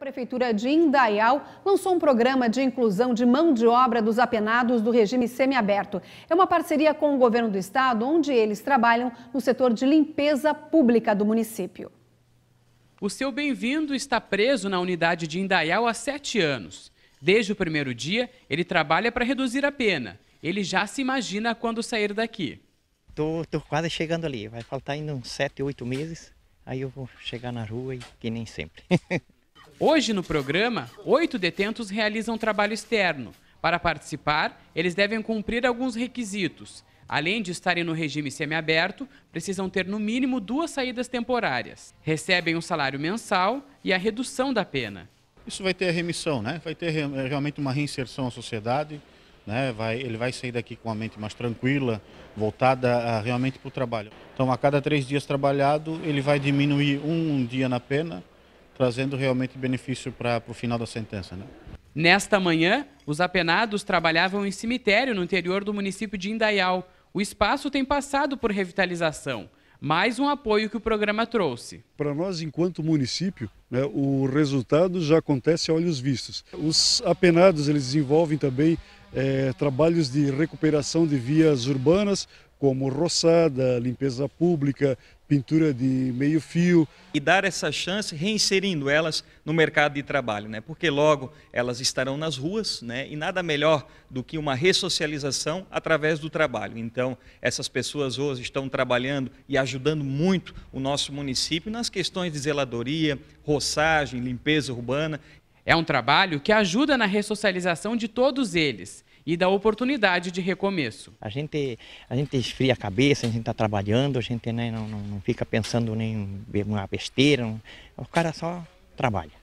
Prefeitura de Indaial lançou um programa de inclusão de mão de obra dos apenados do regime semiaberto. É uma parceria com o governo do estado, onde eles trabalham no setor de limpeza pública do município. O seu bem-vindo está preso na unidade de Indaial há sete anos. Desde o primeiro dia, ele trabalha para reduzir a pena. Ele já se imagina quando sair daqui. Tô, quase chegando ali, vai faltar ainda uns sete, oito meses. Aí eu vou chegar na rua e que nem sempre. Hoje no programa, oito detentos realizam trabalho externo. Para participar, eles devem cumprir alguns requisitos. Além de estarem no regime semiaberto, precisam ter no mínimo duas saídas temporárias. Recebem um salário mensal e a redução da pena. Isso vai ter a remissão, né? Vai ter eh, realmente uma reinserção à sociedade, né? Vai, ele vai sair daqui com a mente mais tranquila, voltada a, ah, realmente para o trabalho. Então, a cada três dias trabalhado, ele vai diminuir um dia na pena trazendo realmente benefício para o final da sentença. Né? Nesta manhã, os apenados trabalhavam em cemitério no interior do município de Indaial. O espaço tem passado por revitalização. Mais um apoio que o programa trouxe. Para nós, enquanto município, né, o resultado já acontece a olhos vistos. Os apenados eles desenvolvem também é, trabalhos de recuperação de vias urbanas, como roçada, limpeza pública, pintura de meio fio. E dar essa chance reinserindo elas no mercado de trabalho, né? porque logo elas estarão nas ruas né? e nada melhor do que uma ressocialização através do trabalho. Então, essas pessoas hoje estão trabalhando e ajudando muito o nosso município nas questões de zeladoria, roçagem, limpeza urbana é um trabalho que ajuda na ressocialização de todos eles e da oportunidade de recomeço. A gente, a gente esfria a cabeça, a gente está trabalhando, a gente né, não, não, não, fica pensando nem em uma besteira, não, o cara só trabalha.